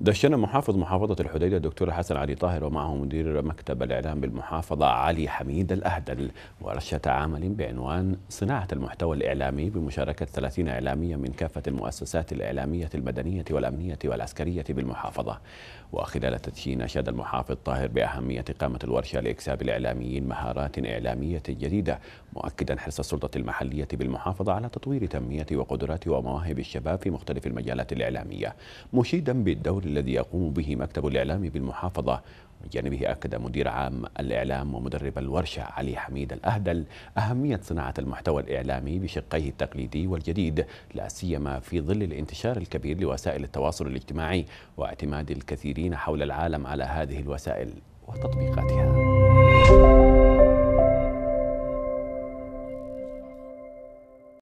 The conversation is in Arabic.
دشنا محافظ محافظة الحديدة الدكتور حسن علي طاهر ومعه مدير مكتب الإعلام بالمحافظة علي حميد الأهدل ورشة عمل بعنوان صناعة المحتوى الإعلامي بمشاركة 30 إعلاميا من كافة المؤسسات الإعلامية المدنية والأمنية والعسكرية بالمحافظة وخلال التدشين أشاد المحافظ طاهر بأهمية إقامة الورشة لإكساب الإعلاميين مهارات إعلامية جديدة مؤكدا حرص السلطة المحلية بالمحافظة على تطوير تنمية وقدرات ومواهب الشباب في مختلف المجالات الإعلامية مشيدا بالدور الذي يقوم به مكتب الإعلام بالمحافظة من جانبه أكد مدير عام الإعلام ومدرب الورشة علي حميد الأهدل أهمية صناعة المحتوى الإعلامي بشقيه التقليدي والجديد لا سيما في ظل الانتشار الكبير لوسائل التواصل الاجتماعي واعتماد الكثيرين حول العالم على هذه الوسائل وتطبيقاتها